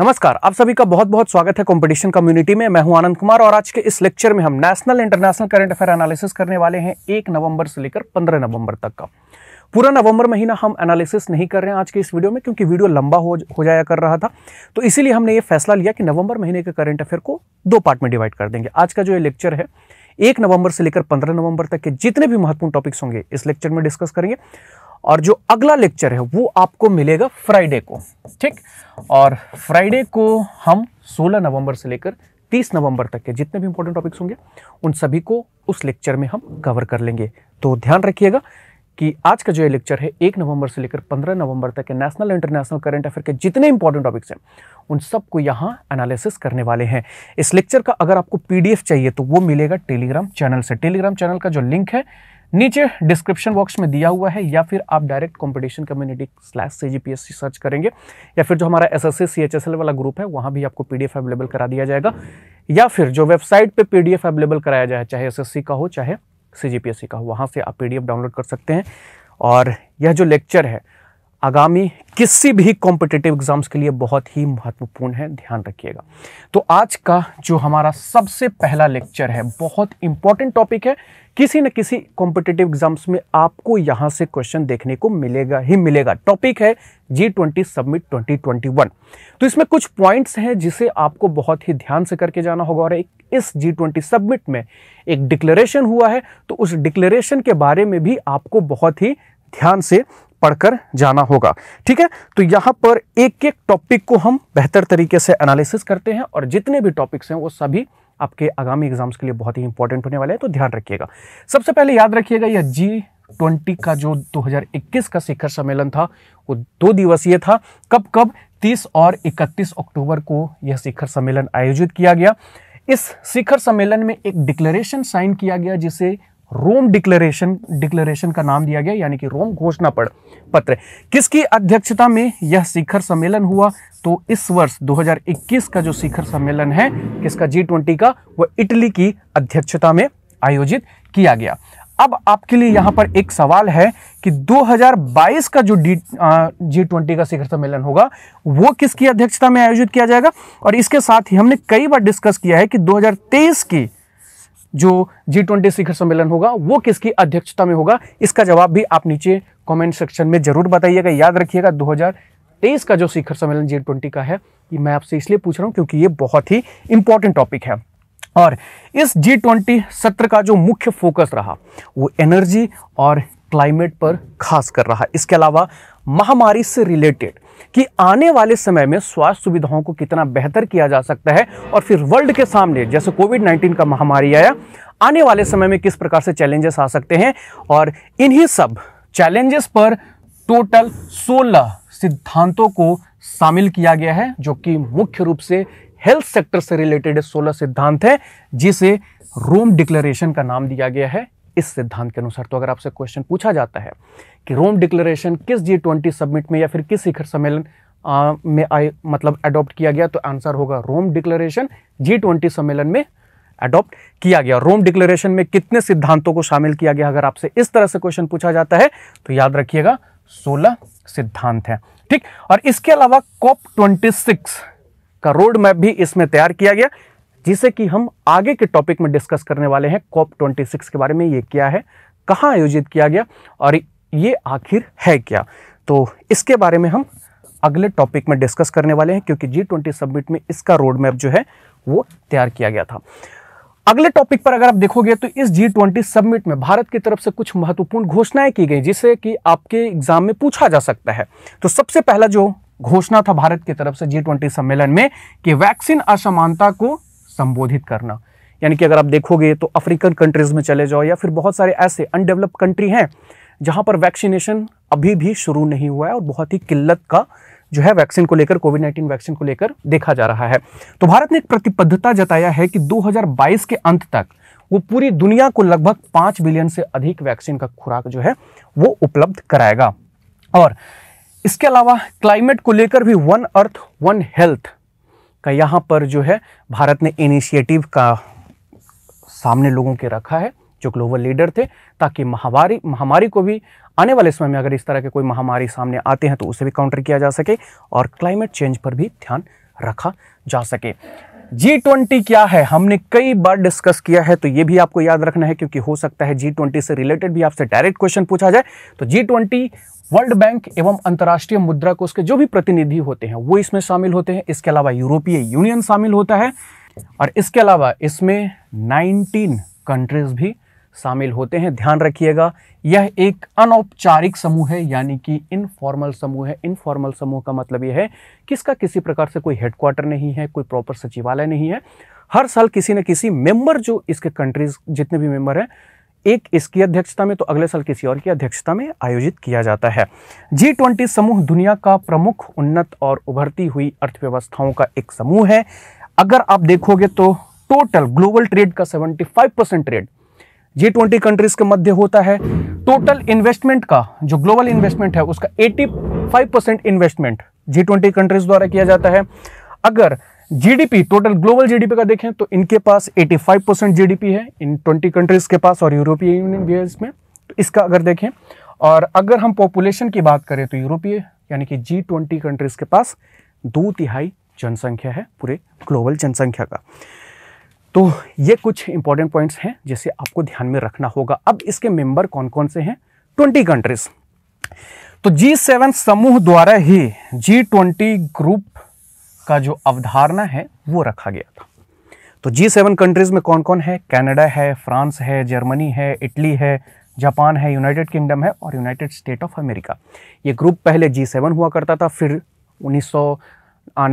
नमस्कार आप सभी का बहुत बहुत स्वागत है कंपटीशन कम्युनिटी में मैं हूं आनंद कुमार और आज के इस लेक्चर में हम national international current affair analysis करने वाले हैं एक नवंबर से लेकर पंद्रह नवंबर तक का पूरा नवंबर महीना हम एनालिसिस नहीं कर रहे हैं आज के इस वीडियो में क्योंकि वीडियो लंबा हो हो जाया कर रहा था तो इसीलिए हमने ये फैसला लिया कि नवंबर महीने के करंट अफेयर को दो पार्ट में डिवाइड कर देंगे आज का जो ये लेक्चर है एक नवंबर से लेकर पंद्रह नवंबर तक के जितने भी महत्वपूर्ण टॉपिक्स होंगे इस लेक्चर में डिस्कस करेंगे और जो अगला लेक्चर है वो आपको मिलेगा फ्राइडे को ठीक और फ्राइडे को हम 16 नवंबर से लेकर 30 नवंबर तक के जितने भी इंपॉर्टेंट टॉपिक्स होंगे उन सभी को उस लेक्चर में हम कवर कर लेंगे तो ध्यान रखिएगा कि आज का जो ये लेक्चर है एक नवंबर से लेकर पंद्रह नवंबर तक के नेशनल इंटरनेशनल करंट अफेयर के जितने इंपॉर्टेंट टॉपिक्स हैं उन सबको यहाँ एनालिसिस करने वाले हैं इस लेक्चर का अगर आपको पीडीएफ चाहिए तो वो मिलेगा टेलीग्राम चैनल से टेलीग्राम चैनल का जो लिंक है नीचे डिस्क्रिप्शन बॉक्स में दिया हुआ है या फिर आप direct competition community slash C G P S C search करेंगे या फिर जो हमारा S S C C H S L वाला ग्रुप है वहाँ भी आपको पी डी एफ अवेलेबल करा दिया जाएगा या फिर जो वेबसाइट पे पी डी एफ अवेलेबल कराया जाए चाहे एस एस सी का हो चाहे सी जी पी एस सी का हो वहाँ से आप पी डी एफ डाउनलोड कर सकते हैं और यह जो लेक्चर है आगामी किसी भी कॉम्पिटेटिव एग्जाम्स के लिए बहुत ही महत्वपूर्ण है ध्यान रखिएगा तो आज का जो हमारा सबसे पहला लेक्चर है बहुत इंपॉर्टेंट टॉपिक है किसी न किसी कॉम्पिटेटिव एग्जाम्स में आपको यहाँ से क्वेश्चन देखने को मिलेगा ही मिलेगा टॉपिक है G twenty summit twenty twenty one तो इसमें कुछ पॉइंट्स हैं जिसे आपको बहुत ही ध्यान से करके जाना होगा और एक इस जी ट्वेंटी सबमिट में एक डिक्लेरेशन हुआ है तो उस डिक्लेरेशन के बारे में भी आपको बहुत ही ध्यान से पढ़कर जाना होगा ठीक है तो यहाँ पर एक एक टॉपिक को हम बेहतर तरीके से एनालिसिस करते हैं और जितने भी टॉपिक्स हैं वो सभी आपके आगामी एग्जाम्स के लिए बहुत ही इंपॉर्टेंट होने वाले हैं तो ध्यान रखिएगा सबसे पहले याद रखिएगा यह जी ट्वेंटी का जो 2021 का शिखर सम्मेलन था वो दो दिवसीय था कब कब 30 और 31 अक्टूबर को यह शिखर सम्मेलन आयोजित किया गया इस शिखर सम्मेलन में एक डिक्लेरेशन साइन किया गया जिसे रोम डिक्लेरेशन डिक्लेरेशन का नाम दिया गया यानी कि रोम घोषणा पत्र किसकी अध्यक्षता में यह शिखर सम्मेलन हुआ तो इस वर्ष 2021 का जो शिखर सम्मेलन है किसका जी ट्वेंटी का वह इटली की अध्यक्षता में आयोजित किया गया अब आपके लिए यहां पर एक सवाल है कि 2022 का जो डी जी ट्वेंटी का शिखर सम्मेलन होगा वो किसकी अध्यक्षता में आयोजित किया जाएगा और इसके साथ ही हमने कई बार डिस्कस किया है कि 2023 की जो जी ट्वेंटी शिखर सम्मेलन होगा वो किसकी अध्यक्षता में होगा इसका जवाब भी आप नीचे कमेंट सेक्शन में जरूर बताइएगा याद रखिएगा 2023 का जो शिखर सम्मेलन जी ट्वेंटी का है ये मैं आपसे इसलिए पूछ रहा हूँ क्योंकि ये बहुत ही इंपॉर्टेंट टॉपिक है और इस जी ट्वेंटी सत्र का जो मुख्य फोकस रहा वो एनर्जी और क्लाइमेट पर खास कर रहा इसके अलावा महामारी से रिलेटेड कि आने वाले समय में स्वास्थ्य सुविधाओं को कितना बेहतर किया जा सकता है और फिर वर्ल्ड के सामने जैसे कोविड नाइन्टीन का महामारी आया आने वाले समय में किस प्रकार से चैलेंजेस आ सकते हैं और इन्हीं सब चैलेंजेस पर टोटल 16 सिद्धांतों को शामिल किया गया है जो कि मुख्य रूप से हेल्थ सेक्टर से रिलेटेड सोलह सिद्धांत है जिसे रोम डिक्लेरेशन का नाम दिया गया है इस सिद्धांत के अनुसार तो अगर आपसे क्वेश्चन पूछा जाता है कि रोम डिक्लेरेशन किस जी ट्वेंटी सबमिट में या फिर किस शिखर सम्मेलन में आई मतलब अडॉप्ट किया गया तो आंसर होगा रोम डिक्लेरेशन जी ट्वेंटी सम्मेलन में अडॉप्ट किया गया रोम डिक्लेरेशन में कितने सिद्धांतों को शामिल किया गया अगर आपसे इस तरह से क्वेश्चन पूछा जाता है तो याद रखिएगा 16 सिद्धांत हैं ठीक और इसके अलावा कॉप 26 का रोड मैप भी इसमें तैयार किया गया जिसे कि हम आगे के टॉपिक में डिस्कस करने वाले हैं कॉप ट्वेंटी के बारे में ये क्या है कहाँ आयोजित किया गया और ये आखिर है क्या तो इसके बारे में हम अगले टॉपिक में डिस्कस करने वाले हैं क्योंकि जी ट्वेंटी सबमिट में इसका रोड मैप जो है वो तैयार किया गया था अगले टॉपिक पर अगर आप देखोगे तो इस जी ट्वेंटी सबमिट में भारत की तरफ से कुछ महत्वपूर्ण घोषणाएं की गई जिसे कि आपके एग्जाम में पूछा जा सकता है तो सबसे पहला जो घोषणा था भारत की तरफ से जी ट्वेंटी सम्मेलन में कि वैक्सीन असमानता को संबोधित करना यानी कि अगर आप देखोगे तो अफ्रीकन कंट्रीज़ में चले जाओ या फिर बहुत सारे ऐसे अनडेवलप्ड कंट्री हैं जहां पर वैक्सीनेशन अभी भी शुरू नहीं हुआ है और बहुत ही किल्लत का जो है वैक्सीन को लेकर कोविड नाइन्टीन वैक्सीन को लेकर देखा जा रहा है तो भारत ने एक प्रतिबद्धता जताया है कि 2022 के अंत तक वो पूरी दुनिया को लगभग पांच बिलियन से अधिक वैक्सीन का खुराक जो है वो उपलब्ध कराएगा और इसके अलावा क्लाइमेट को लेकर भी वन अर्थ वन हेल्थ का यहाँ पर जो है भारत ने इनिशिएटिव का सामने लोगों के रखा है जो ग्लोबल लीडर थे ताकि महामारी महामारी को भी आने वाले समय में अगर इस तरह के कोई महामारी सामने आते हैं तो उसे भी काउंटर किया जा सके और क्लाइमेट चेंज पर भी ध्यान रखा जा सके जी ट्वेंटी क्या है हमने कई बार डिस्कस किया है तो ये भी आपको याद रखना है क्योंकि हो सकता है जी ट्वेंटी से रिलेटेड भी आपसे डायरेक्ट क्वेश्चन पूछा जाए तो जी ट्वेंटी वर्ल्ड बैंक एवं अंतर्राष्ट्रीय मुद्रा कोष के जो भी प्रतिनिधि होते हैं वो इसमें शामिल होते हैं इसके अलावा यूरोपीय यूनियन शामिल होता है और इसके अलावा इसमें नाइनटीन कंट्रीज भी शामिल होते हैं ध्यान रखिएगा यह एक अनौपचारिक समूह है यानी कि इनफॉर्मल समूह है इनफॉर्मल समूह का मतलब यह है कि इसका किसी प्रकार से कोई हेडक्वार्टर नहीं है कोई प्रॉपर सचिवालय नहीं है हर साल किसी न किसी मेंबर जो इसके कंट्रीज जितने भी मेंबर हैं एक इसकी अध्यक्षता में तो अगले साल किसी और की अध्यक्षता में आयोजित किया जाता है जी ट्वेंटी समूह दुनिया का प्रमुख उन्नत और उभरती हुई अर्थव्यवस्थाओं का एक समूह है अगर आप देखोगे तो टोटल ग्लोबल ट्रेड का 75 percent trade G twenty countries के मध्य होता है टोटल इन्वेस्टमेंट का जो ग्लोबल इन्वेस्टमेंट है उसका 85 percent investment G twenty countries द्वारा किया जाता है अगर जीडीपी टोटल ग्लोबल जीडीपी का देखें तो इनके पास 85 परसेंट जीडीपी है इन 20 कंट्रीज के पास और यूरोपीय यूनियन भी है इसमें तो इसका अगर देखें और अगर हम पॉपुलेशन की बात करें तो यूरोपीय यानी कि जी ट्वेंटी कंट्रीज के पास दो तिहाई जनसंख्या है पूरे ग्लोबल जनसंख्या का तो ये कुछ इंपॉर्टेंट पॉइंट्स हैं जिसे आपको ध्यान में रखना होगा अब इसके मेंबर कौन कौन से हैं ट्वेंटी कंट्रीज तो जी सेवन समूह द्वारा ही जी ट्वेंटी ग्रुप का जो अवधारणा है वो रखा गया था तो जी सेवन कंट्रीज़ में कौन कौन है कनाडा है फ्रांस है जर्मनी है इटली है जापान है यूनाइटेड किंगडम है और यूनाइटेड स्टेट ऑफ अमेरिका ये ग्रुप पहले जी सेवन हुआ करता था फिर उन्नीस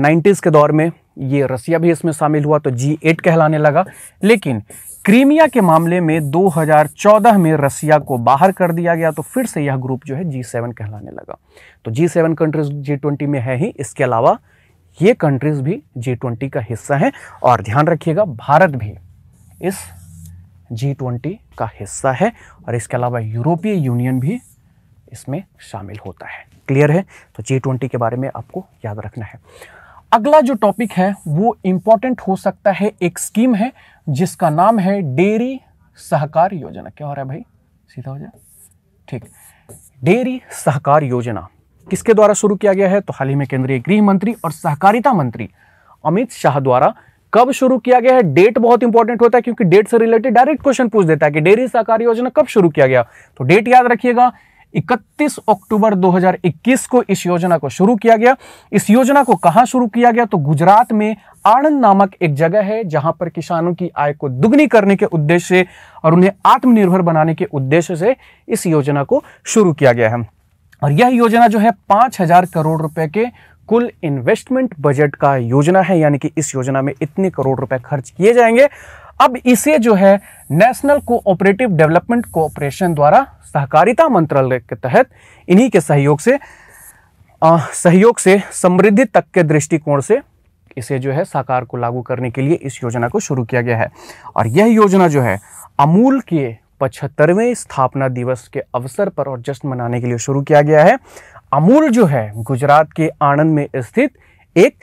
नाइन्टीज़ के दौर में ये रसिया भी इसमें शामिल हुआ तो जी एट कहलाने लगा लेकिन क्रीमिया के मामले में 2014 में रसिया को बाहर कर दिया गया तो फिर से यह ग्रुप जो है जी सेवन कहलाने लगा तो G seven countries G twenty में है ही इसके अलावा ये कंट्रीज भी जी ट्वेंटी का हिस्सा हैं और ध्यान रखिएगा भारत भी इस जी ट्वेंटी का हिस्सा है और इसके अलावा यूरोपीय यूनियन भी इसमें शामिल होता है क्लियर है तो जी ट्वेंटी के बारे में आपको याद रखना है अगला जो टॉपिक है वो इम्पॉर्टेंट हो सकता है एक स्कीम है जिसका नाम है डेयरी सहकार योजना क्या हो रहा है भाई सीधा हो जाए ठीक डेयरी सहकार योजना किसके द्वारा शुरू किया गया है तो हाल ही में केंद्रीय गृह मंत्री और सहकारिता मंत्री अमित शाह द्वारा कब शुरू किया गया है डेट बहुत इंपॉर्टेंट होता है क्योंकि डेट से रिलेटेड डायरेक्ट क्वेश्चन पूछ देता है कि डेयरी सहकारी योजना कब शुरू किया गया तो डेट याद रखिएगा 31 अक्टूबर 2021 को इस योजना को शुरू किया गया इस योजना को कहां शुरू किया गया तो गुजरात में आणंद नामक एक जगह है जहां पर किसानों की आय को दुगनी करने के उद्देश्य से और उन्हें आत्मनिर्भर बनाने के उद्देश्य से इस योजना को शुरू किया गया है और यह योजना जो है पाँच हजार करोड़ रुपए के कुल इन्वेस्टमेंट बजट का योजना है यानी कि इस योजना में इतने करोड़ रुपए खर्च किए जाएंगे अब इसे जो है नेशनल कोऑपरेटिव डेवलपमेंट कोऑपरेशन द्वारा सहकारिता मंत्रालय के तहत इन्हीं के सहयोग से आ, सहयोग से समृद्धि तक के दृष्टिकोण से इसे जो है साकार को लागू करने के लिए इस योजना को शुरू किया गया है और यह योजना जो है अमूल के पचहत्तरवें स्थापना दिवस के अवसर पर और जश्न मनाने के लिए शुरू किया गया है अमूल जो है गुजरात के आनंद में स्थित एक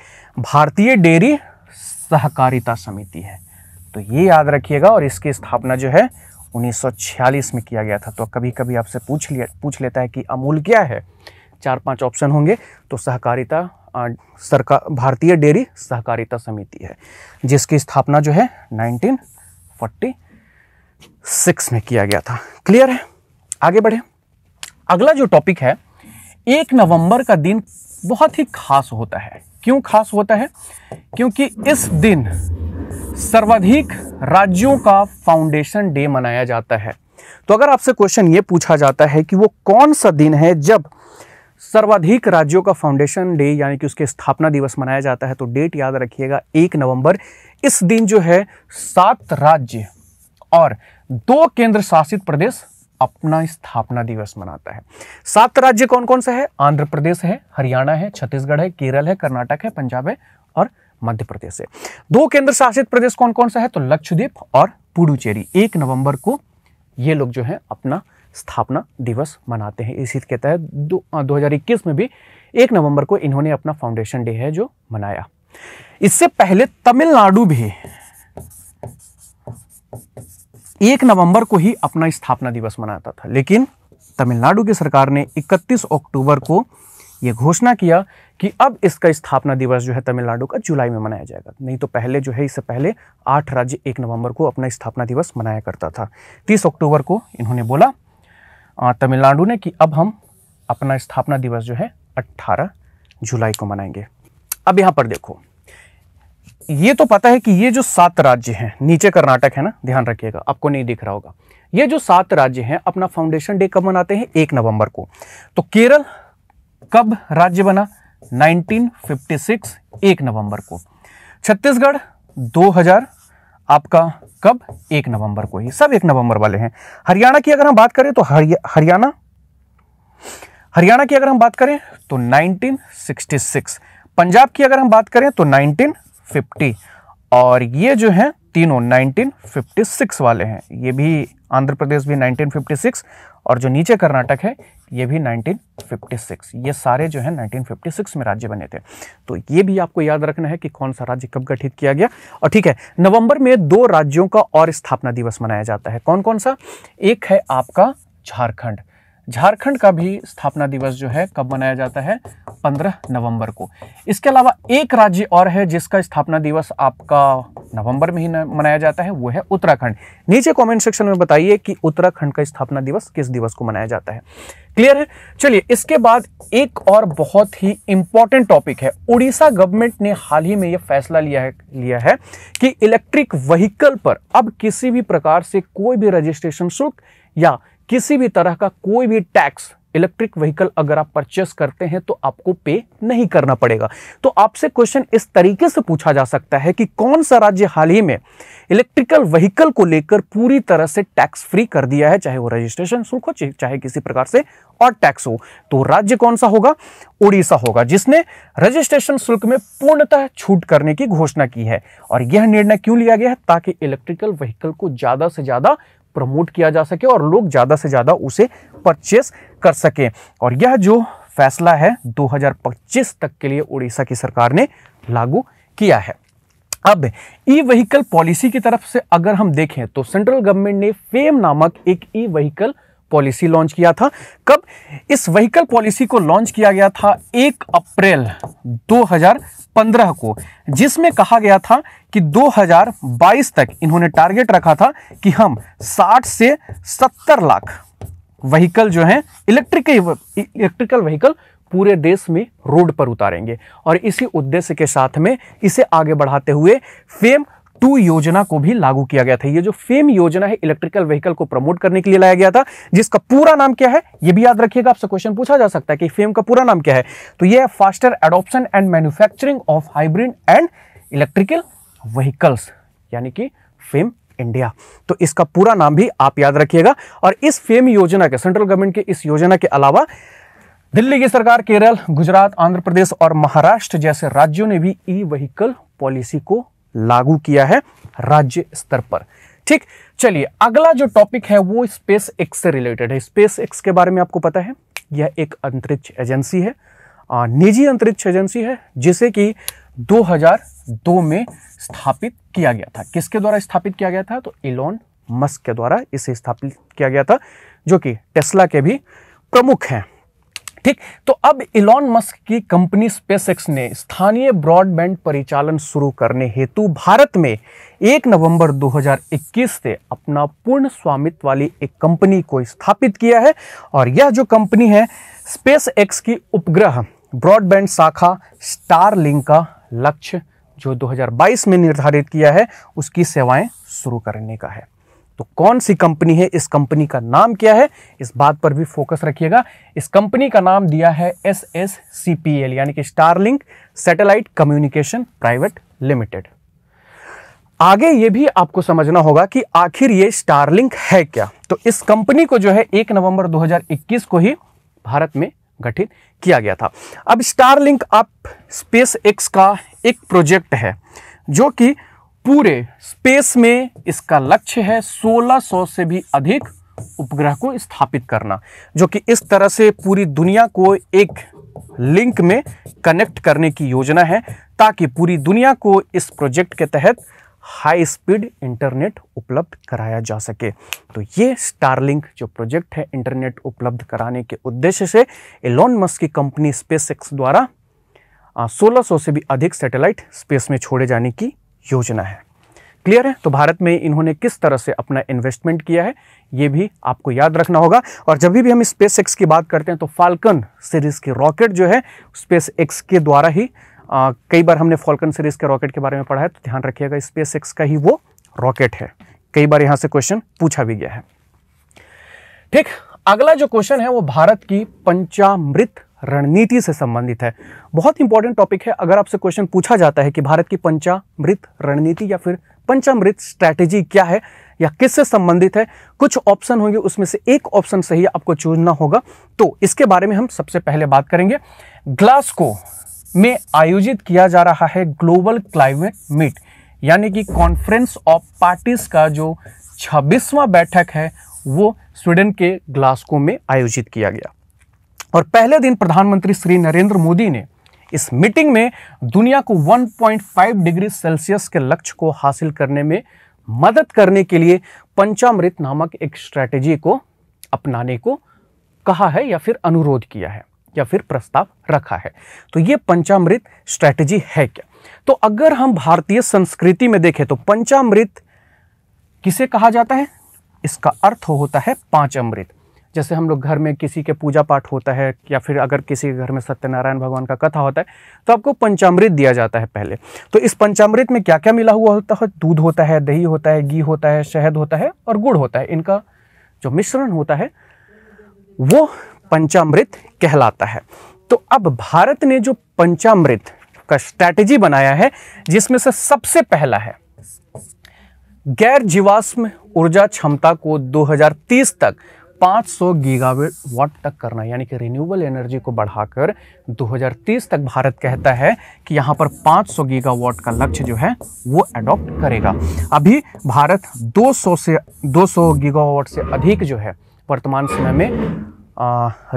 भारतीय डेयरी सहकारिता समिति है तो ये याद रखिएगा और इसकी स्थापना जो है 1946 में किया गया था तो कभी कभी आपसे पूछ लिया पूछ लेता है कि अमूल क्या है चार पांच ऑप्शन होंगे तो सहकारिता सरकार भारतीय डेयरी सहकारिता समिति है जिसकी स्थापना जो है 1940 सिक्स में किया गया था क्लियर है आगे बढ़े अगला जो टॉपिक है एक नवंबर का दिन बहुत ही खास होता है क्यों खास होता है क्योंकि इस दिन सर्वाधिक राज्यों का फाउंडेशन डे मनाया जाता है तो अगर आपसे क्वेश्चन ये पूछा जाता है कि वो कौन सा दिन है जब सर्वाधिक राज्यों का फाउंडेशन डे यानी कि उसके स्थापना दिवस मनाया जाता है तो डेट याद रखिएगा एक नवंबर इस दिन जो है सात राज्य और दो केंद्र शासित प्रदेश अपना स्थापना दिवस मनाता है सात राज्य कौन कौन से है आंध्र प्रदेश है हरियाणा है छत्तीसगढ़ है केरल है कर्नाटक है पंजाब है और मध्य प्रदेश है दो केंद्र शासित प्रदेश कौन कौन सा है तो लक्षद्वीप और पुडुचेरी एक नवंबर को ये लोग जो है अपना स्थापना दिवस मनाते हैं इसी के तहत दो हजार में भी एक नवंबर को इन्होंने अपना फाउंडेशन डे है जो मनाया इससे पहले तमिलनाडु भी एक नवंबर को ही अपना स्थापना दिवस मनाता था लेकिन तमिलनाडु की सरकार ने 31 अक्टूबर को ये घोषणा किया कि अब इसका स्थापना दिवस जो है तमिलनाडु का जुलाई में मनाया जाएगा नहीं तो पहले जो है इससे पहले आठ राज्य एक नवंबर को अपना स्थापना दिवस मनाया करता था तीस अक्टूबर को इन्होंने बोला तमिलनाडु ने कि अब हम अपना स्थापना दिवस जो है अट्ठारह जुलाई को मनाएंगे अब यहाँ पर देखो ये तो पता है कि ये जो सात राज्य हैं नीचे कर्नाटक है ना ध्यान रखिएगा आपको नहीं दिख रहा होगा ये जो सात राज्य हैं अपना फाउंडेशन डे कब मनाते हैं एक नवंबर को तो केरल कब राज्य बना 1956 एक नवंबर को छत्तीसगढ़ 2000 आपका कब एक नवंबर को ही सब एक नवंबर वाले हैं हरियाणा की अगर हम बात करें तो हरियाणा हरियाणा की अगर हम बात करें तो नाइनटीन पंजाब की अगर हम बात करें तो नाइनटीन फिफ्टी और ये जो है तीनों 1956 वाले हैं ये भी आंध्र प्रदेश भी 1956 और जो नीचे कर्नाटक है ये भी 1956 ये सारे जो है 1956 में राज्य बने थे तो ये भी आपको याद रखना है कि कौन सा राज्य कब गठित किया गया और ठीक है नवंबर में दो राज्यों का और स्थापना दिवस मनाया जाता है कौन कौन सा एक है आपका झारखंड झारखंड का भी स्थापना दिवस जो है कब मनाया जाता है 15 नवंबर को इसके अलावा एक राज्य और है जिसका स्थापना दिवस आपका नवंबर में ही मनाया जाता है वो है उत्तराखंड नीचे कमेंट सेक्शन में बताइए कि उत्तराखंड का स्थापना दिवस किस दिवस को मनाया जाता है क्लियर है चलिए इसके बाद एक और बहुत ही इंपॉर्टेंट टॉपिक है उड़ीसा गवर्नमेंट ने हाल ही में यह फैसला लिया है लिया है कि इलेक्ट्रिक व्हीकल पर अब किसी भी प्रकार से कोई भी रजिस्ट्रेशन शुल्क या किसी भी तरह का कोई भी टैक्स इलेक्ट्रिक व्हीकल अगर आप परचेस करते हैं तो आपको पे नहीं करना पड़ेगा तो आपसे क्वेश्चन इस तरीके से पूछा जा सकता है कि कौन सा राज्य हाल ही में इलेक्ट्रिकल व्हीकल को लेकर पूरी तरह से टैक्स फ्री कर दिया है चाहे वो रजिस्ट्रेशन शुल्क हो चाहे किसी प्रकार से और टैक्स हो तो राज्य कौन सा होगा उड़ीसा होगा जिसने रजिस्ट्रेशन शुल्क में पूर्णतः छूट करने की घोषणा की है और यह निर्णय क्यों लिया गया है ताकि इलेक्ट्रिकल व्हीकल को ज्यादा से ज्यादा प्रमोट किया जा सके और लोग ज़्यादा से ज़्यादा उसे परचेस कर सकें और यह जो फैसला है 2025 तक के लिए उड़ीसा की सरकार ने लागू किया है अब ई व्हीकल पॉलिसी की तरफ से अगर हम देखें तो सेंट्रल गवर्नमेंट ने फेम नामक एक ई व्हीकल पॉलिसी लॉन्च किया था कब इस व्हीकल पॉलिसी को लॉन्च किया गया था एक अप्रैल 2015 को जिसमें कहा गया था कि 2022 तक इन्होंने टारगेट रखा था कि हम 60 से 70 लाख व्हीकल जो हैं इलेक्ट्रिक इलेक्ट्रिकल व्हीकल पूरे देश में रोड पर उतारेंगे और इसी उद्देश्य के साथ में इसे आगे बढ़ाते हुए फेम टू योजना को भी लागू किया गया था ये जो फेम योजना है इलेक्ट्रिकल व्हीकल को प्रमोट करने के लिए लाया गया था जिसका पूरा नाम क्या है ये भी याद रखिएगा आपसे क्वेश्चन पूछा जा सकता है कि फेम का पूरा नाम क्या है तो ये faster adoption and manufacturing of hybrid and electrical vehicles यानी कि फेम इंडिया तो इसका पूरा नाम भी आप याद रखिएगा और इस फेम योजना के सेंट्रल गवर्नमेंट के इस योजना के अलावा दिल्ली की सरकार केरल गुजरात आंध्र प्रदेश और महाराष्ट्र जैसे राज्यों ने भी ई व्हीकल पॉलिसी को लागू किया है राज्य स्तर पर ठीक चलिए अगला जो टॉपिक है वो स्पेस एक्स से रिलेटेड है स्पेस एक्स के बारे में आपको पता है यह एक अंतरिक्ष एजेंसी है निजी अंतरिक्ष एजेंसी है जिसे कि 2002 में स्थापित किया गया था किसके द्वारा स्थापित किया गया था तो इलोन मस्क के द्वारा इसे स्थापित किया गया था जो कि टेस्ला के भी प्रमुख हैं ठीक तो अब इलॉन मस्क की कंपनी स्पेसएक्स ने स्थानीय ब्रॉडबैंड परिचालन शुरू करने हेतु भारत में 1 नवंबर 2021 से अपना पूर्ण स्वामित्व वाली एक कंपनी को स्थापित किया है और यह जो कंपनी है स्पेस एक्स की उपग्रह ब्रॉडबैंड शाखा स्टार लिंक का लक्ष्य जो 2022 में निर्धारित किया है उसकी सेवाएं शुरू करने का है तो कौन सी कंपनी है इस कंपनी का नाम क्या है इस बात पर भी फोकस रखिएगा इस कंपनी का नाम दिया है S S C P L यानी कि Starlink satellite communication private limited आगे ये भी आपको समझना होगा कि आखिर ये स्टारलिंक है क्या तो इस कंपनी को जो है एक नवंबर 2021 को ही भारत में गठित किया गया था अब स्टारलिंक आप स्पेस एक्स का एक प्रोजेक्ट है जो कि पूरे स्पेस में इसका लक्ष्य है 1600 से भी अधिक उपग्रह को स्थापित करना जो कि इस तरह से पूरी दुनिया को एक लिंक में कनेक्ट करने की योजना है ताकि पूरी दुनिया को इस प्रोजेक्ट के तहत हाई स्पीड इंटरनेट उपलब्ध कराया जा सके तो ये स्टारलिंक जो प्रोजेक्ट है इंटरनेट उपलब्ध कराने के उद्देश्य से एलोन मस्क की कंपनी स्पेसएक्स द्वारा 1600 से भी अधिक सैटेलाइट स्पेस में छोड़े जाने की योजना है क्लियर है तो भारत में इन्होंने किस तरह से अपना इन्वेस्टमेंट किया है ये भी आपको याद रखना होगा और जब भी हम स्पेस एक्स की बात करते हैं तो फाल्कन सीरीज़ की रॉकेट जो है स्पेस एक्स के द्वारा ही आ, कई बार हमने फाल्कन सीरीज़ के रॉकेट के बारे में पढ़ा है तो ध्यान रखिएगा स्पेस एक्स का ही वो रॉकेट है कई बार यहां से क्वेश्चन पूछा भी गया है ठीक अगला जो क्वेश्चन है वो भारत की पंचामृत रणनीति से संबंधित है बहुत इंपॉर्टेंट टॉपिक है अगर आपसे क्वेश्चन पूछा जाता है कि भारत की पंचामृत रणनीति या फिर पंचामृत स्ट्रैटेजी क्या है या किससे संबंधित है कुछ ऑप्शन होंगे उसमें से एक ऑप्शन सही आपको चूजना होगा तो इसके बारे में हम सबसे पहले बात करेंगे ग्लास्को में आयोजित किया जा रहा है ग्लोबल क्लाइमेट मीट यानी कि कॉन्फ्रेंस ऑफ पार्टीज का जो छब्बीसवां बैठक है वो स्वीडन के ग्लास्को में आयोजित किया गया और पहले दिन प्रधानमंत्री श्री नरेंद्र मोदी ने इस मीटिंग में दुनिया को 1.5 डिग्री सेल्सियस के लक्ष्य को हासिल करने में मदद करने के लिए पंचामृत नामक एक स्ट्रैटेजी को अपनाने को कहा है या फिर अनुरोध किया है या फिर प्रस्ताव रखा है तो ये पंचामृत स्ट्रैटेजी है क्या तो अगर हम भारतीय संस्कृति में देखें तो पंचामृत किसे कहा जाता है इसका अर्थ होता है पांच अमृत जैसे हम लोग घर में किसी के पूजा पाठ होता है या फिर अगर किसी के घर में सत्यनारायण भगवान का कथा होता है तो आपको पंचामृत दिया जाता है पहले तो इस पंचामृत में क्या क्या मिला हुआ होता है दूध होता है दही होता है घी होता है शहद होता है और गुड़ होता है इनका जो मिश्रण होता है वो पंचामृत कहलाता है तो अब भारत ने जो पंचामृत का स्ट्रैटेजी बनाया है जिसमें से सबसे पहला है गैर जीवाश्म ऊर्जा क्षमता को 2030 तक 500 गीगावेट वाट तक करना यानी कि रिन्यूएबल एनर्जी को बढ़ाकर 2030 तक भारत कहता है कि यहाँ पर 500 गीगावाट का लक्ष्य जो है वो अडॉप्ट करेगा अभी भारत 200 से 200 गीगावाट से अधिक जो है वर्तमान समय में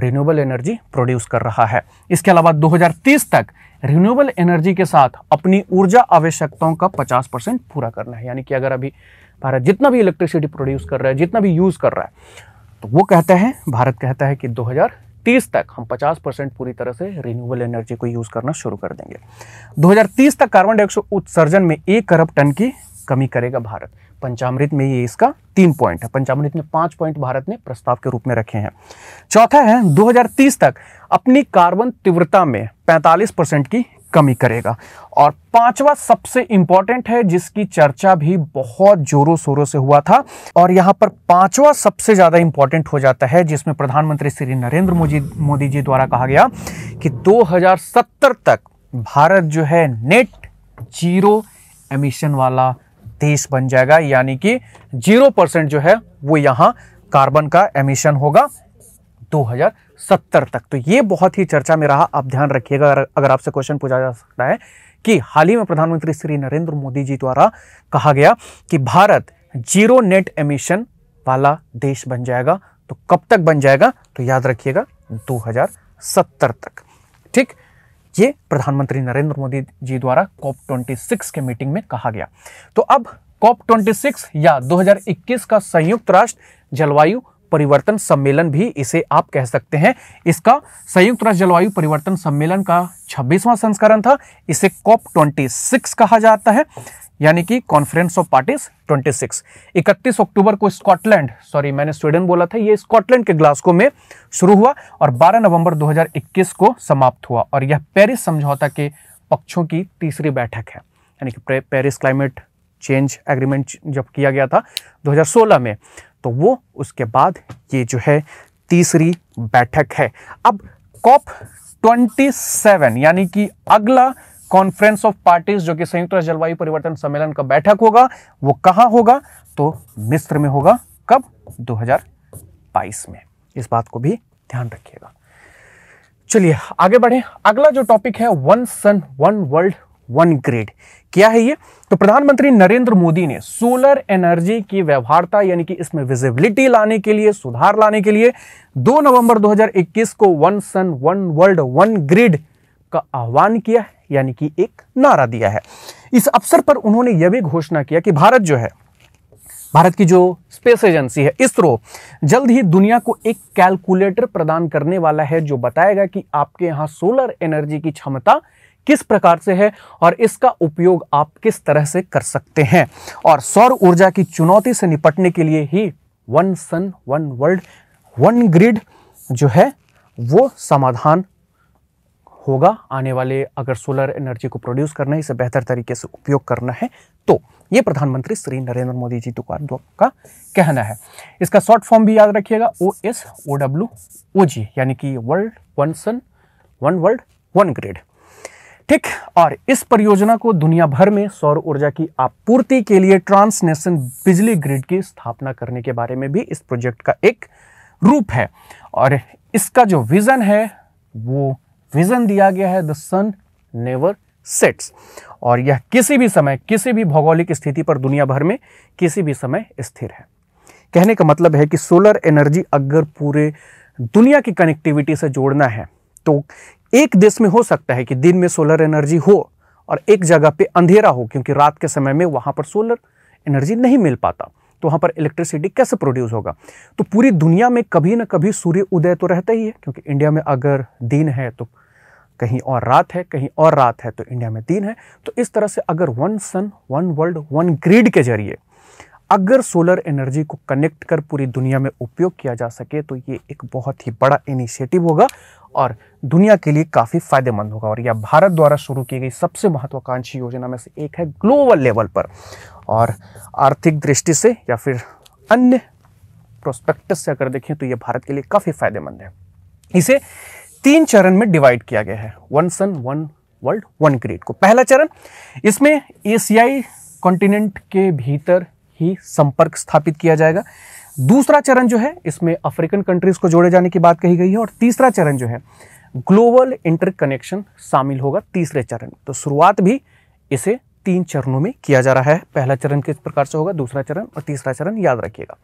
रिन्यूएबल एनर्जी प्रोड्यूस कर रहा है इसके अलावा 2030 तक रिन्यूएबल एनर्जी के साथ अपनी ऊर्जा आवश्यकताओं का 50 परसेंट पूरा करना है यानी कि अगर अभी भारत जितना भी इलेक्ट्रिसिटी प्रोड्यूस कर रहा है जितना भी यूज़ कर रहा है तो वो कहते हैं भारत कहता है कि 2030 तक हम 50 परसेंट पूरी तरह से रिन्यूएबल एनर्जी को यूज़ करना शुरू कर देंगे 2030 तक कार्बन डाइऑक्साइड उत्सर्जन में एक अरब टन की कमी करेगा भारत पंचामृत में ये इसका तीन पॉइंट है पंचामृत में पांच पॉइंट भारत ने प्रस्ताव के रूप में रखे हैं चौथा है 2030 तक अपनी कार्बन तीव्रता में 45 परसेंट की कमी करेगा और पांचवा सबसे इंपॉर्टेंट है जिसकी चर्चा भी बहुत जोरों शोरों से हुआ था और यहां पर पांचवा सबसे ज़्यादा इंपॉर्टेंट हो जाता है जिसमें प्रधानमंत्री श्री नरेंद्र मोदी मोदी जी द्वारा कहा गया कि 2070 तक भारत जो है नेट जीरो एमिशन वाला देश बन जाएगा यानी कि जीरो परसेंट जो है वो यहां कार्बन का एमिशन होगा 2070 तक तो ये बहुत ही चर्चा में रहा आप ध्यान रखिएगा अगर आपसे क्वेश्चन पूछा जा सकता है कि हाल ही में प्रधानमंत्री श्री नरेंद्र मोदी जी द्वारा कहा गया कि भारत जीरो नेट एमिशन वाला देश बन जाएगा तो कब तक बन जाएगा तो याद रखिएगा 2070 तक ठीक ये प्रधानमंत्री नरेंद्र मोदी जी द्वारा कॉप 26 के मीटिंग में कहा गया तो अब कॉप 26 या 2021 का संयुक्त राष्ट्र जलवायु परिवर्तन सम्मेलन भी इसे आप कह सकते हैं इसका संयुक्त राष्ट्र जलवायु परिवर्तन सम्मेलन का 26वां संस्करण था इसे कॉप 26 कहा जाता है यानी कि कॉन्फ्रेंस ऑफ पार्टीज 26 31 अक्टूबर को स्कॉटलैंड सॉरी मैंने स्वीडन बोला था ये स्कॉटलैंड के ग्लासगो में शुरू हुआ और 12 नवंबर 2021 को समाप्त हुआ और यह पेरिस समझौता के पक्षों की तीसरी बैठक है यानी कि पेरिस क्लाइमेट चेंज एग्रीमेंट जब किया गया था 2016 में तो वो उसके बाद ये जो है तीसरी बैठक है अब कॉप 27 यानी कि अगला कॉन्फ्रेंस ऑफ पार्टीज जो कि संयुक्त राष्ट्र जलवायु परिवर्तन सम्मेलन का बैठक होगा वो कहां होगा तो मिस्र में होगा कब 2022 में इस बात को भी ध्यान रखिएगा चलिए आगे बढ़े अगला जो टॉपिक है one sun one world one grid क्या है ये तो प्रधानमंत्री नरेंद्र मोदी ने सोलर एनर्जी की व्यवहारता यानी कि इसमें विजिबिलिटी लाने के लिए सुधार लाने के लिए 2 नवंबर 2021 को one sun one world one grid का आह्वान किया है यानी कि एक नारा दिया है इस अवसर पर उन्होंने यह भी घोषणा किया कि भारत जो है भारत की जो स्पेस एजेंसी है इसरो जल्द ही दुनिया को एक कैलकुलेटर प्रदान करने वाला है जो बताएगा कि आपके यहां सोलर एनर्जी की क्षमता किस प्रकार से है और इसका उपयोग आप किस तरह से कर सकते हैं और सौर ऊर्जा की चुनौती से निपटने के लिए ही one sun one world one grid जो है वो समाधान होगा आने वाले अगर सोलर एनर्जी को प्रोड्यूस करना है इसे बेहतर तरीके से उपयोग करना है तो ये प्रधानमंत्री श्री नरेंद्र मोदी जी का कहना है इसका शॉर्ट फॉर्म भी याद रखिएगा O S O W O G यानी कि world one sun one world one grid ठीक और इस परियोजना को दुनिया भर में सौर ऊर्जा की आपूर्ति के लिए ट्रांसनेशनल बिजली ग्रिड की स्थापना करने के बारे में भी इस प्रोजेक्ट का एक रूप है और इसका जो विज़न है वो विज़न दिया गया है द सन नेवर सेट्स और यह किसी भी समय किसी भी भौगोलिक स्थिति पर दुनिया भर में किसी भी समय स्थिर है कहने का मतलब है कि सोलर एनर्जी अगर पूरे दुनिया की कनेक्टिविटी से जोड़ना है तो एक देश में हो सकता है कि दिन में सोलर एनर्जी हो और एक जगह पे अंधेरा हो क्योंकि रात के समय में वहां पर सोलर एनर्जी नहीं मिल पाता तो वहां पर इलेक्ट्रिसिटी कैसे प्रोड्यूस होगा तो पूरी दुनिया में कभी ना कभी सूर्य उदय तो रहता ही है क्योंकि इंडिया में अगर दिन है तो कहीं और रात है कहीं और रात है तो इंडिया में दिन है तो इस तरह से अगर one sun one world one grid के जरिए अगर सोलर एनर्जी को कनेक्ट कर पूरी दुनिया में उपयोग किया जा सके तो ये एक बहुत ही बड़ा इनिशिएटिव होगा और दुनिया के लिए काफ़ी फायदेमंद होगा और यह भारत द्वारा शुरू की गई सबसे महत्वाकांक्षी योजना में से एक है ग्लोबल लेवल पर और आर्थिक दृष्टि से या फिर अन्य प्रोस्पेक्टस से अगर देखें तो यह भारत के लिए काफ़ी फायदेमंद है इसे तीन चरण में डिवाइड किया गया है one sun one world one grid को पहला चरण इसमें एशियाई कॉन्टिनेंट के भीतर ही संपर्क स्थापित किया जाएगा दूसरा चरण जो है इसमें अफ्रीकन कंट्रीज को जोड़े जाने की बात कही गई है और तीसरा चरण जो है ग्लोबल इंटरकनेक्शन शामिल होगा तीसरे चरण तो शुरुआत भी इसे तीन चरणों में किया जा रहा है पहला चरण किस प्रकार से होगा दूसरा चरण और तीसरा चरण याद रखिएगा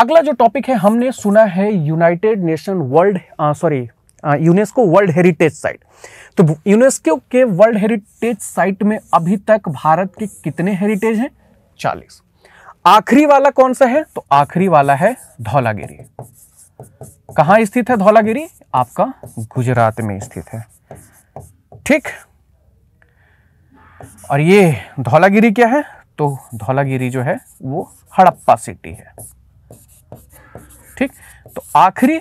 अगला जो टॉपिक है हमने सुना है United Nation world sorry UNESCO world heritage site तो यूनेस्को के वर्ल्ड हेरिटेज साइट में अभी तक भारत के कितने हेरिटेज हैं चालीस आखिरी वाला कौन सा है तो आखिरी वाला है धौलागिरी कहां स्थित है धौलागिरी आपका गुजरात में स्थित है ठीक और ये धौलागिरी क्या है तो धौलागिरी जो है वो हड़प्पा सिटी है ठीक तो आखिरी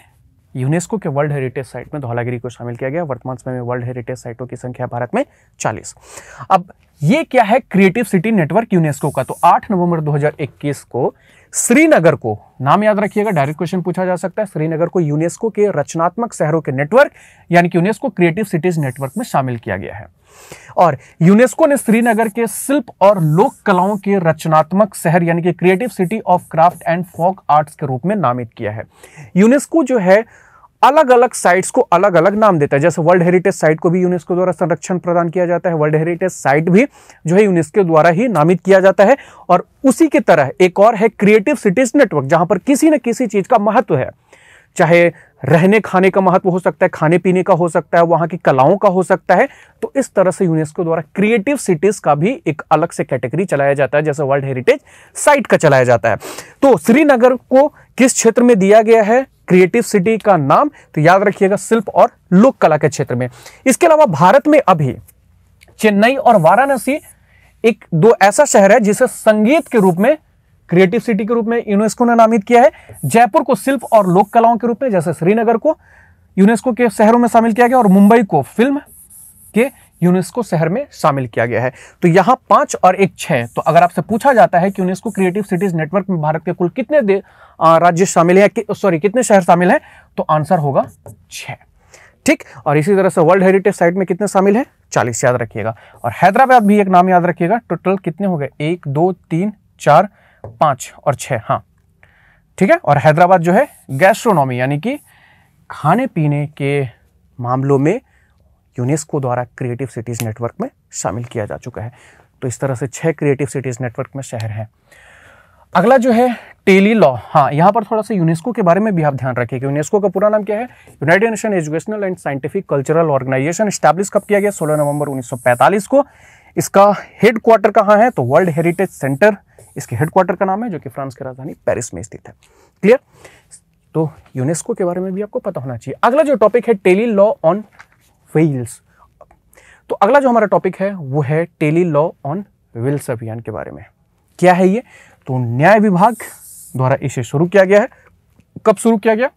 यूनेस्को के वर्ल्ड हेरिटेज साइट में धौलागिरी को शामिल किया गया वर्तमान समय में वर्ल्ड हेरिटेज साइटों की संख्या भारत में 40 अब ये क्या है क्रिएटिव सिटी नेटवर्क यूनेस्को का तो 8 नवंबर 2021 को श्रीनगर को नाम याद रखिएगा डायरेक्ट क्वेश्चन पूछा जा सकता है श्रीनगर को यूनेस्को के रचनात्मक शहरों के नेटवर्क यानी कि यूनेस्को क्रिएटिव सिटीज नेटवर्क में शामिल किया गया है और यूनेस्को ने श्रीनगर के शिल्प और लोक कलाओं के रचनात्मक शहर यानी कि creative city of craft and folk arts के रूप में नामित किया है यूनेस्को जो है अलग अलग साइट्स को अलग अलग नाम देता है जैसे वर्ल्ड हेरिटेज साइट को भी यूनेस्को द्वारा संरक्षण प्रदान किया जाता है वर्ल्ड हेरिटेज साइट भी जो है यूनेस्को द्वारा ही नामित किया जाता है और उसी की तरह एक और है क्रिएटिव सिटीज नेटवर्क जहां पर किसी न किसी चीज़ का महत्व है चाहे रहने खाने का महत्व हो सकता है खाने पीने का हो सकता है वहां की कलाओं का हो सकता है तो इस तरह से यूनेस्को द्वारा क्रिएटिव सिटीज़ का भी एक अलग से कैटेगरी चलाया जाता है जैसे वर्ल्ड हेरिटेज साइट का चलाया जाता है तो श्रीनगर को किस क्षेत्र में दिया गया है क्रिएटिव सिटी का नाम तो याद रखिएगा शिल्प और लोक कला के क्षेत्र में इसके अलावा भारत में अभी चेन्नई और वाराणसी एक दो ऐसा शहर है जिसे संगीत के रूप में क्रिएटिव सिटी के रूप में यूनेस्को ने नामित किया है जयपुर को शिल्प और लोक कलाओं के रूप में जैसे श्रीनगर को यूनेस्को के शहरों में शामिल किया गया और मुंबई को फिल्म के यूनेस्को शहर में शामिल किया गया है तो यहाँ पांच और एक छह तो अगर आपसे पूछा जाता है कि यूनेस्को क्रिएटिव सिटीज़ नेटवर्क में भारत के कुल कितने राज्य शामिल है कि, सॉरी कितने शहर शामिल है तो आंसर होगा छ ठीक और इसी तरह से वर्ल्ड हेरिटेज साइट में कितने शामिल है चालीस याद रखिएगा और हैदराबाद भी एक नाम याद रखिएगा टोटल कितने हो गए एक दो तीन चार पांच और छः हाँ ठीक है और हैदराबाद जो है गैस्ट्रोनॉमी यानी कि खाने पीने के मामलों में यूनेस्को द्वारा क्रिएटिव सिटीज़ नेटवर्क में शामिल किया जा चुका है तो इस तरह से छह क्रिएटिव सिटीज़ नेटवर्क में शहर हैं अगला जो है टेली लॉ हाँ यहाँ पर थोड़ा सा यूनेस्को के बारे में भी आप ध्यान रखिए कि यूनेस्को का पूरा नाम क्या है United Nation educational and scientific cultural organisation establish कब किया गया 16 नवंबर 1945 को इसका हेड क्वार्टर कहाँ है तो वर्ल्ड हेरिटेज सेंटर इसके हेड क्वार्टर का नाम है जो कि फ्रांस की राजधानी पेरिस में स्थित है क्लियर तो यूनेस्को के बारे में भी आपको पता होना चाहिए अगला जो टॉपिक है टेली लॉ ऑन व्हील्स तो अगला जो हमारा टॉपिक है वो है टेली लॉ ऑन व्हील्स अभियान के बारे में क्या है ये तो न्याय विभाग द्वारा इसे शुरू किया गया है कब शुरू किया गया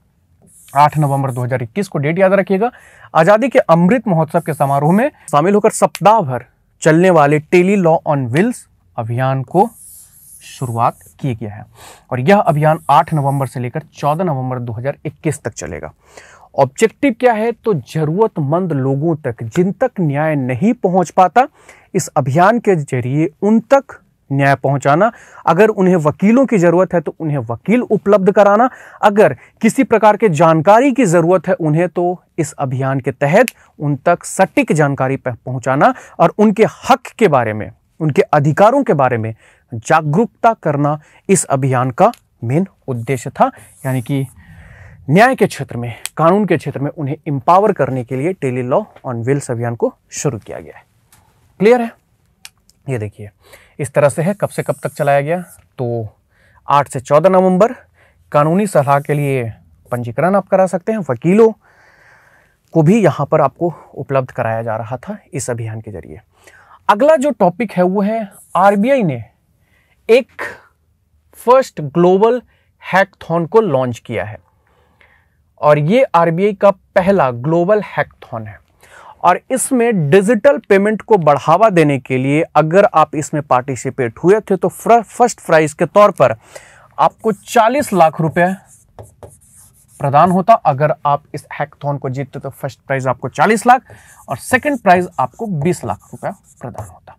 8 नवंबर 2021 को डेट याद रखिएगा आज़ादी के अमृत महोत्सव के समारोह में शामिल होकर सप्ताह भर चलने वाले टेली लॉ ऑन व्हील्स अभियान को शुरुआत किया गया है और यह अभियान 8 नवंबर से लेकर 14 नवंबर 2021 तक चलेगा ऑब्जेक्टिव क्या है तो जरूरतमंद लोगों तक जिन तक न्याय नहीं पहुंच पाता इस अभियान के जरिए उन तक न्याय पहुंचाना अगर उन्हें वकीलों की ज़रूरत है तो उन्हें वकील उपलब्ध कराना अगर किसी प्रकार के जानकारी की ज़रूरत है उन्हें तो इस अभियान के तहत उन तक सटीक जानकारी पहुंचाना और उनके हक के बारे में उनके अधिकारों के बारे में जागरूकता करना इस अभियान का मेन उद्देश्य था यानी कि न्याय के क्षेत्र में कानून के क्षेत्र में उन्हें इम्पावर करने के लिए टेली लॉ ऑन विल्स अभियान को शुरू किया गया है क्लियर है ये देखिए इस तरह से है कब से कब तक चलाया गया तो आठ से चौदह नवंबर कानूनी सलाह के लिए पंजीकरण आप करा सकते हैं वकीलों को भी यहाँ पर आपको उपलब्ध कराया जा रहा था इस अभियान के जरिए अगला जो टॉपिक है वो है आर ने एक फर्स्ट ग्लोबल हैकथॉन को लॉन्च किया है और ये आर का पहला ग्लोबल हैकथॉन है और इसमें डिजिटल पेमेंट को बढ़ावा देने के लिए अगर आप इसमें पार्टिसिपेट हुए थे तो फर्स्ट प्राइज के तौर पर आपको 40 लाख रुपए प्रदान होता अगर आप इस हैकथॉन को जीतते तो फर्स्ट प्राइज आपको 40 लाख और सेकंड प्राइज आपको 20 लाख रुपए प्रदान होता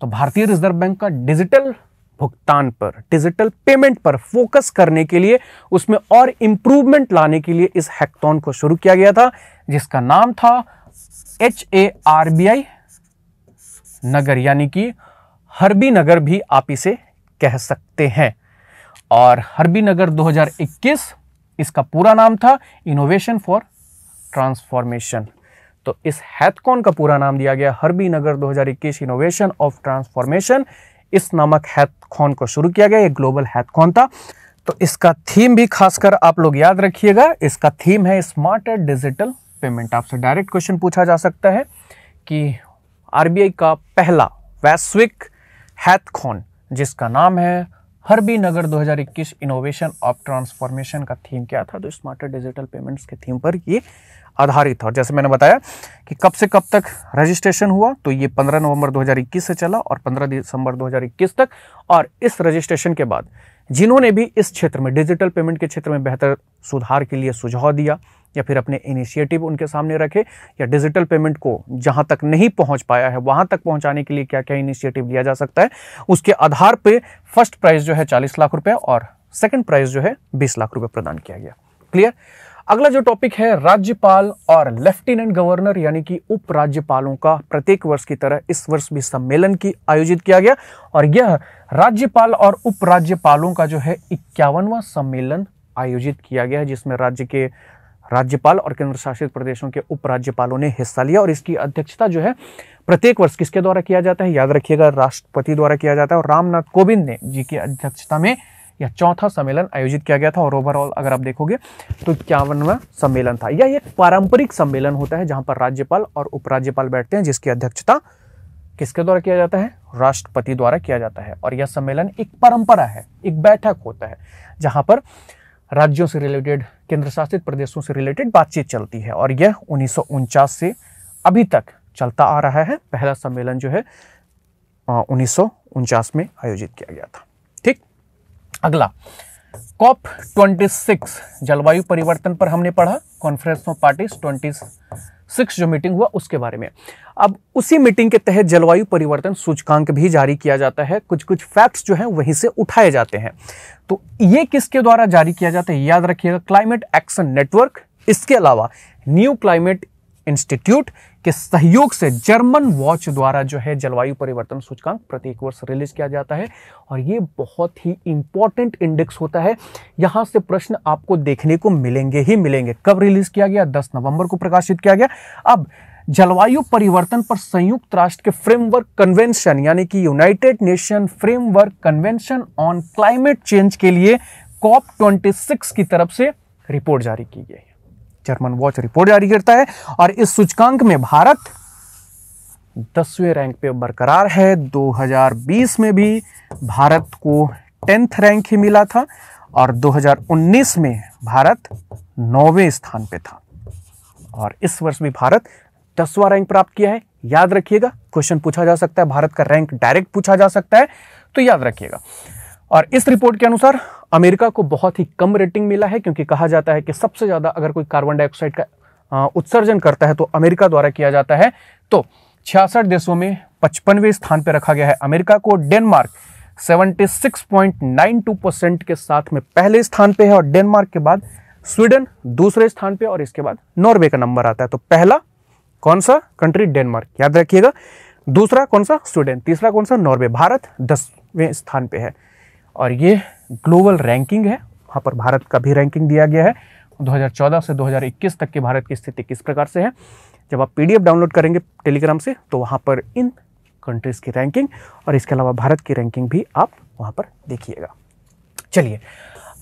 तो भारतीय रिजर्व बैंक का डिजिटल भुगतान पर डिजिटल पेमेंट पर फोकस करने के लिए उसमें और इंप्रूवमेंट लाने के लिए इस हैकथॉन को शुरू किया गया था जिसका नाम था H A R B I नगर यानी कि हरबी नगर भी आप इसे कह सकते हैं और हरबी नगर 2021 इसका पूरा नाम था इनोवेशन फॉर ट्रांसफॉर्मेशन तो इस हैथकॉन का पूरा नाम दिया गया harbinger 2021 innovation of transformation इस नामक हैथकॉन को शुरू किया गया ये ग्लोबल हैथकॉन था तो इसका थीम भी खासकर आप लोग याद रखिएगा इसका थीम है स्मार्ट डिजिटल पेमेंट आपसे डायरेक्ट क्वेश्चन पूछा जा सकता है कि आरबीआई का पहला वैश्विक हैथकॉन जिसका नाम है harbinger 2021 innovation of transformation का थीम क्या था तो स्मार्टर डिजिटल पेमेंट्स के थीम पर ये आधारित था और जैसे मैंने बताया कि कब से कब तक रजिस्ट्रेशन हुआ तो ये 15 नवंबर 2021 से चला और 15 दिसंबर 2021 तक और इस रजिस्ट्रेशन के बाद जिन्होंने भी इस क्षेत्र में डिजिटल पेमेंट के क्षेत्र में बेहतर सुधार के लिए सुझाव दिया या फिर अपने इनिशिएटिव उनके सामने रखे या डिजिटल पेमेंट को जहां तक नहीं पहुंच पाया है वहां तक पहुंचाने के लिए क्या क्या इनिशिएटिव लिया जा सकता है उसके आधार पर फर्स्ट प्राइज जो है चालीस लाख रुपये और सेकेंड प्राइज जो है बीस लाख रुपये प्रदान किया गया क्लियर अगला जो टॉपिक है राज्यपाल और लेफ्टिनेंट गवर्नर यानी कि उपराज्यपालों का प्रत्येक वर्ष की तरह इस वर्ष भी सम्मेलन की आयोजित किया गया और यह राज्यपाल और उपराज्यपालों का जो है इक्यावनवा सम्मेलन आयोजित किया गया है जिसमें राज्य के राज्यपाल और केंद्र शासित प्रदेशों के उपराज्यपालों ने हिस्सा लिया और इसकी अध्यक्षता जो है प्रत्येक वर्ष किसके द्वारा किया जाता है याद रखिएगा राष्ट्रपति द्वारा किया जाता है और रामनाथ कोविंद ने जी की अध्यक्षता में या चौथा सम्मेलन आयोजित किया गया था और ओवरऑल अगर आप देखोगे तो इक्यावनवा सम्मेलन था यह एक पारंपरिक सम्मेलन होता है जहां पर राज्यपाल और उपराज्यपाल बैठते हैं जिसकी अध्यक्षता किसके द्वारा किया जाता है राष्ट्रपति द्वारा किया जाता है और यह सम्मेलन एक परंपरा है एक बैठक होता है जहां पर राज्यों से रिलेटेड केंद्र शासित प्रदेशों से रिलेटेड बातचीत चलती है और यह उन्नीस से अभी तक चलता आ रहा है पहला सम्मेलन जो है उन्नीस में आयोजित किया गया था अगला कॉप 26 जलवायु परिवर्तन पर हमने पढ़ा कॉन्फ्रेंस ऑफ पार्टीज 26 जो मीटिंग हुआ उसके बारे में अब उसी मीटिंग के तहत जलवायु परिवर्तन सूचकांक भी जारी किया जाता है कुछ कुछ फैक्ट्स जो हैं वहीं से उठाए जाते हैं तो ये किसके द्वारा जारी किया जाता है याद रखिएगा क्लाइमेट एक्शन नेटवर्क इसके अलावा न्यू क्लाइमेट इंस्टीट्यूट के सहयोग से जर्मन वॉच द्वारा जो है जलवायु परिवर्तन सूचकांक प्रत्येक वर्ष रिलीज किया जाता है और ये बहुत ही इंपॉर्टेंट इंडेक्स होता है यहां से प्रश्न आपको देखने को मिलेंगे ही मिलेंगे कब रिलीज किया गया 10 नवंबर को प्रकाशित किया गया अब जलवायु परिवर्तन पर संयुक्त राष्ट्र के फ्रेमवर्क कन्वेंशन यानी कि United Nation framework convention on climate change के लिए कॉप ट्वेंटी की तरफ से रिपोर्ट जारी की गई है जर्मन वॉच रिपोर्ट जारी करता है और इस सूचकांक में भारत दसवें रैंक पे बरकरार है 2020 में भी भारत को टेंथ रैंक ही मिला था और 2019 में भारत नौवें स्थान पे था और इस वर्ष भी भारत दसवां रैंक प्राप्त किया है याद रखिएगा क्वेश्चन पूछा जा सकता है भारत का रैंक डायरेक्ट पूछा जा सकता है तो याद रखिएगा और इस रिपोर्ट के अनुसार अमेरिका को बहुत ही कम रेटिंग मिला है क्योंकि कहा जाता है कि सबसे ज़्यादा अगर कोई कार्बन डाइऑक्साइड का उत्सर्जन करता है तो अमेरिका द्वारा किया जाता है तो छियासठ देशों में पचपनवे स्थान पर रखा गया है अमेरिका को डेनमार्क 76.92 परसेंट के साथ में पहले स्थान पे है और डेनमार्क के बाद स्वीडन दूसरे स्थान पे और इसके बाद नॉर्वे का नंबर आता है तो पहला कौन सा कंट्री डेनमार्क याद रखिएगा दूसरा कौन सा स्वीडन तीसरा कौन सा नॉर्वे भारत दसवें स्थान पे है और ये ग्लोबल रैंकिंग है वहाँ पर भारत का भी रैंकिंग दिया गया है 2014 से 2021 तक के भारत की स्थिति किस प्रकार से है जब आप पी डाउनलोड करेंगे टेलीग्राम से तो वहाँ पर इन कंट्रीज़ की रैंकिंग और इसके अलावा भारत की रैंकिंग भी आप वहाँ पर देखिएगा चलिए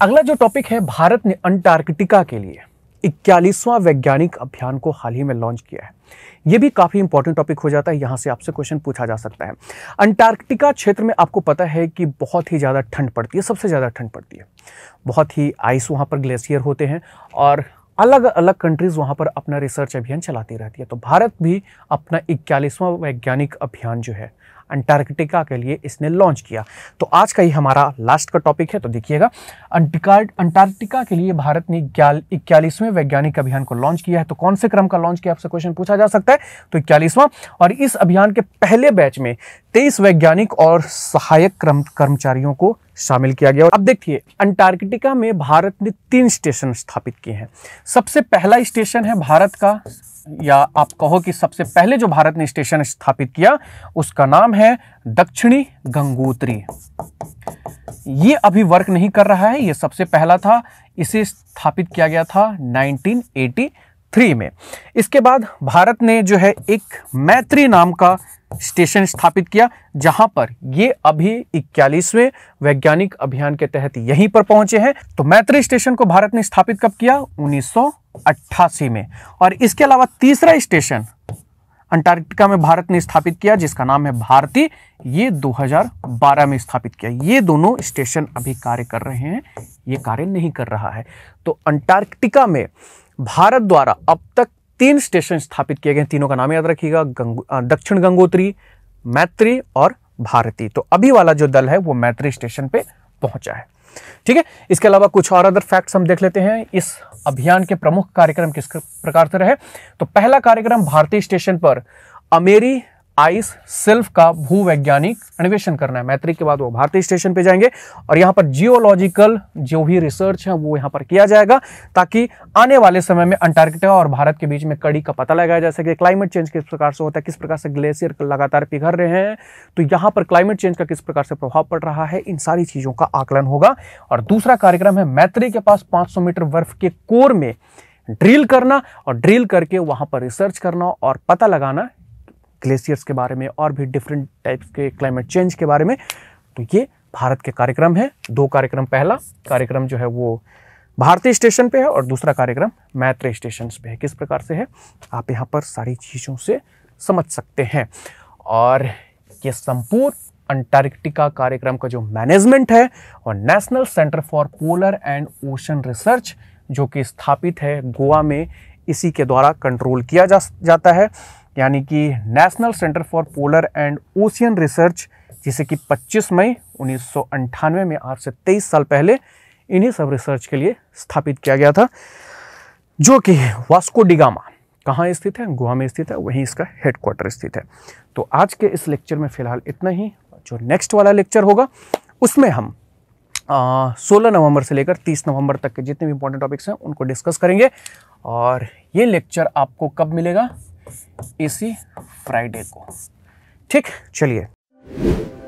अगला जो टॉपिक है भारत ने अंटार्कटिका के लिए इक्यालीसवां वैज्ञानिक अभियान को हाल ही में लॉन्च किया है यह भी काफ़ी इंपॉर्टेंट टॉपिक हो जाता है यहाँ से आपसे क्वेश्चन पूछा जा सकता है अंटार्कटिका क्षेत्र में आपको पता है कि बहुत ही ज़्यादा ठंड पड़ती है सबसे ज़्यादा ठंड पड़ती है बहुत ही आइस वहाँ पर ग्लेशियर होते हैं और अलग अलग कंट्रीज़ वहाँ पर अपना रिसर्च अभियान चलाती रहती है तो भारत भी अपना इक्यालीसवां वैज्ञानिक अभियान जो है अंटार्कटिका के लिए इसने लॉन्च किया तो आज का ही हमारा लास्ट का टॉपिक है तो देखिएगा अंटार्कटिका के लिए भारत ने इक्यालीसवें वैज्ञानिक अभियान को लॉन्च किया है तो कौन से क्रम का लॉन्च किया आपसे क्वेश्चन पूछा जा सकता है तो इक्यालीसवां और इस अभियान के पहले बैच में तेईस वैज्ञानिक और सहायक क्रम कर्मचारियों को शामिल किया गया अब देखिए अंटार्कटिका में भारत ने तीन स्टेशन स्थापित किए हैं सबसे पहला स्टेशन है भारत का या आप कहो कि सबसे पहले जो भारत ने स्टेशन स्थापित किया उसका नाम है दक्षिणी गंगोत्री ये अभी वर्क नहीं कर रहा है ये सबसे पहला था इसे स्थापित किया गया था 1983 में इसके बाद भारत ने जो है एक मैत्री नाम का स्टेशन स्थापित किया जहां पर ये अभी इक्यालीसवें वैज्ञानिक अभियान के तहत यहीं पर पहुंचे हैं तो मैत्री स्टेशन को भारत ने स्थापित कब किया उन्नीस अट्ठासी में और इसके अलावा तीसरा स्टेशन अंटार्कटिका में भारत ने स्थापित किया जिसका नाम है भारती ये 2012 में स्थापित किया ये दोनों स्टेशन अभी कार्य कर रहे हैं ये कार्य नहीं कर रहा है तो अंटार्कटिका में भारत द्वारा अब तक तीन स्टेशन स्थापित किए गए तीनों का नाम याद रखिएगा दक्षिण गंगोत्री मैत्री और भारती तो अभी वाला जो दल है वो मैत्री स्टेशन पे पहुंचा है ठीक है इसके अलावा कुछ और अदर फैक्ट्स हम देख लेते हैं इस अभियान के प्रमुख कार्यक्रम किस प्रकार से रहे तो पहला कार्यक्रम भारतीय स्टेशन पर अमेरी आइस सेल्फ का भूवैज्ञानिक अन्वेषण करना है मैत्री के बाद वो भारतीय स्टेशन पे जाएंगे और यहाँ पर जियोलॉजिकल जो भी रिसर्च है वो यहाँ पर किया जाएगा ताकि आने वाले समय में अंटार्कटिका और भारत के बीच में कड़ी का पता लगाया जा सके क्लाइमेट चेंज किस प्रकार से होता है किस प्रकार से ग्लेशियर लगातार पिघल रहे हैं तो यहाँ पर क्लाइमेट चेंज का किस प्रकार से प्रभाव पड़ रहा है इन सारी चीज़ों का आकलन होगा और दूसरा कार्यक्रम है मैत्री के पास 500 मीटर बर्फ के कोर में ड्रिल करना और ड्रिल करके वहां पर रिसर्च करना और पता लगाना ग्लेशियर्स के बारे में और भी डिफरेंट टाइप्स के क्लाइमेट चेंज के बारे में तो ये भारत के कार्यक्रम है दो कार्यक्रम पहला कार्यक्रम जो है वो भारतीय स्टेशन पे है और दूसरा कार्यक्रम मैत्री स्टेशन पे है किस प्रकार से है आप यहाँ पर सारी चीज़ों से समझ सकते हैं और ये संपूर्ण अंटार्कटिका कार्यक्रम का जो मैनेजमेंट है और national centre for polar and ocean research जो कि स्थापित है गोवा में इसी के द्वारा कंट्रोल किया जा जाता है यानी कि national centre for polar and ocean research जिसे कि 25 मई उन्नीस में आज से 23 साल पहले इन्हीं सब रिसर्च के लिए स्थापित किया गया था जो कि वास्को डिगामा कहाँ स्थित है गोवा में स्थित है वहीं इसका हेडक्वार्टर स्थित है तो आज के इस लेक्चर में फ़िलहाल इतना ही जो नेक्स्ट वाला लेक्चर होगा उसमें हम सोलह नवंबर से लेकर तीस नवंबर तक के जितने भी इंपॉर्टेंट टॉपिक्स हैं उनको डिस्कस करेंगे और ये लेक्चर आपको कब मिलेगा इसी फ्राइडे को ठीक चलिए